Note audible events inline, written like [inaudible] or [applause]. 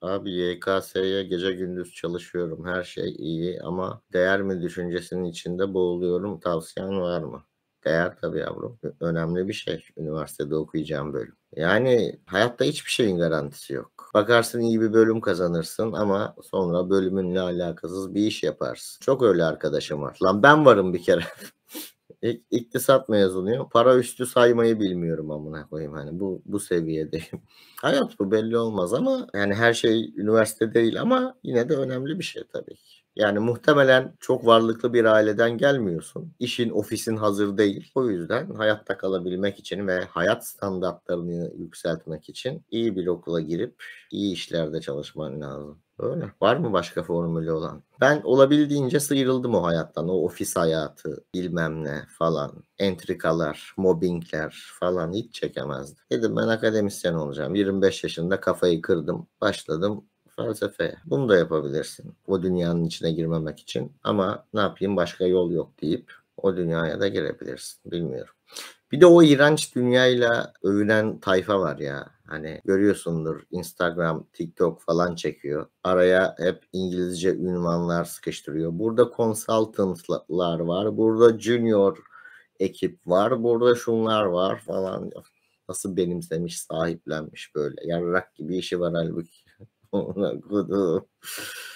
Abi YKS'ye gece gündüz çalışıyorum. Her şey iyi ama değer mi düşüncesinin içinde boğuluyorum. Tavsiyen var mı? Değer tabii yavrum. Önemli bir şey. Üniversitede okuyacağım bölüm. Yani hayatta hiçbir şeyin garantisi yok. Bakarsın iyi bir bölüm kazanırsın ama sonra bölümünle alakasız bir iş yaparsın. Çok öyle arkadaşım var. Lan ben varım bir kere. [laughs] İk, iktisat mezunuyum. Para üstü saymayı bilmiyorum amına koyayım hani bu bu seviyedeyim. [laughs] Hayat bu belli olmaz ama yani her şey üniversite değil ama yine de önemli bir şey tabii ki. Yani muhtemelen çok varlıklı bir aileden gelmiyorsun. İşin, ofisin hazır değil. O yüzden hayatta kalabilmek için ve hayat standartlarını yükseltmek için iyi bir okula girip iyi işlerde çalışman lazım. Öyle. Var mı başka formülü olan? Ben olabildiğince sıyrıldım o hayattan. O ofis hayatı, bilmem ne falan. Entrikalar, mobbingler falan hiç çekemezdim. Dedim ben akademisyen olacağım. 25 yaşında kafayı kırdım. Başladım felsefe. Bunu da yapabilirsin. O dünyanın içine girmemek için. Ama ne yapayım başka yol yok deyip o dünyaya da girebilirsin. Bilmiyorum. Bir de o iğrenç dünyayla övülen tayfa var ya. Hani görüyorsundur Instagram, TikTok falan çekiyor. Araya hep İngilizce ünvanlar sıkıştırıyor. Burada consultantlar var. Burada junior ekip var. Burada şunlar var falan. Nasıl benimsemiş, sahiplenmiş böyle. Yarrak gibi işi var halbuki. [laughs]